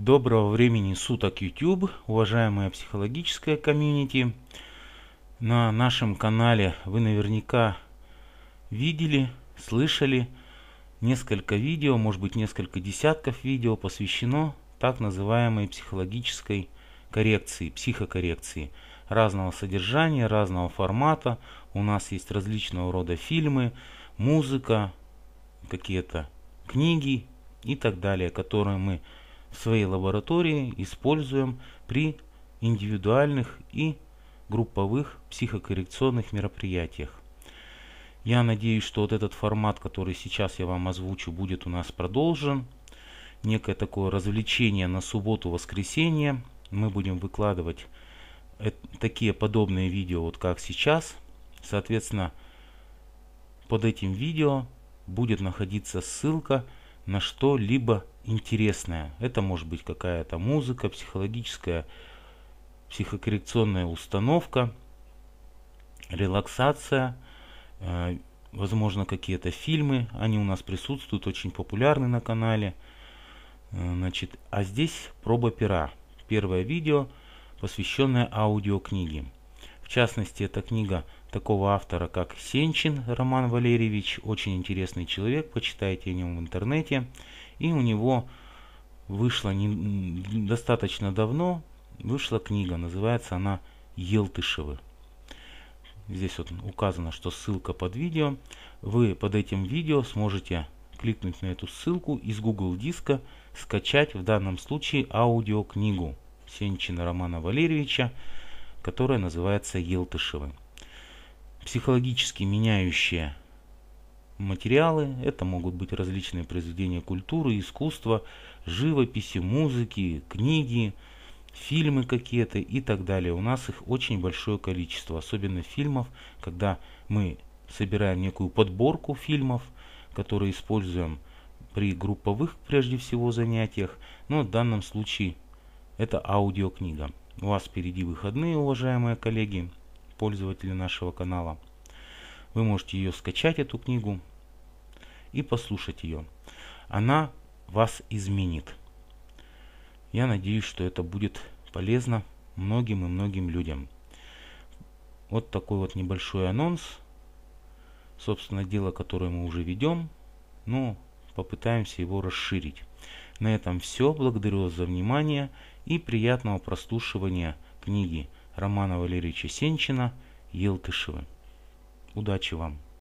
Доброго времени суток YouTube, уважаемая психологическая комьюнити. На нашем канале вы наверняка видели, слышали несколько видео, может быть несколько десятков видео посвящено так называемой психологической коррекции, психокоррекции разного содержания, разного формата. У нас есть различного рода фильмы, музыка, какие-то книги и так далее, которые мы в своей лаборатории используем при индивидуальных и групповых психокоррекционных мероприятиях. Я надеюсь, что вот этот формат, который сейчас я вам озвучу, будет у нас продолжен. Некое такое развлечение на субботу-воскресенье. Мы будем выкладывать такие подобные видео, вот как сейчас. Соответственно, под этим видео будет находиться ссылка на что-либо интересное. Это может быть какая-то музыка, психологическая, психокоррекционная установка, релаксация, э, возможно, какие-то фильмы. Они у нас присутствуют, очень популярны на канале. Э, значит, а здесь проба пера. Первое видео, посвященное аудиокниге. В частности, это книга такого автора, как Сенчин Роман Валерьевич. Очень интересный человек, почитайте о нем в интернете. И у него вышла не, достаточно давно, вышла книга, называется она «Елтышевы». Здесь вот указано, что ссылка под видео. Вы под этим видео сможете кликнуть на эту ссылку из Google диска, скачать в данном случае аудиокнигу Сенчина Романа Валерьевича, которая называется «Елтышевы». Психологически меняющие материалы. Это могут быть различные произведения культуры, искусства, живописи, музыки, книги, фильмы какие-то и так далее. У нас их очень большое количество, особенно фильмов, когда мы собираем некую подборку фильмов, которые используем при групповых прежде всего занятиях, но в данном случае это аудиокнига. У вас впереди выходные, уважаемые коллеги, пользователи нашего канала. Вы можете ее скачать, эту книгу, и послушать ее. Она вас изменит. Я надеюсь, что это будет полезно многим и многим людям. Вот такой вот небольшой анонс. Собственно, дело, которое мы уже ведем, но попытаемся его расширить. На этом все. Благодарю вас за внимание и приятного прослушивания книги Романа Валерьевича Сенчина «Елтышевы». Удачи вам!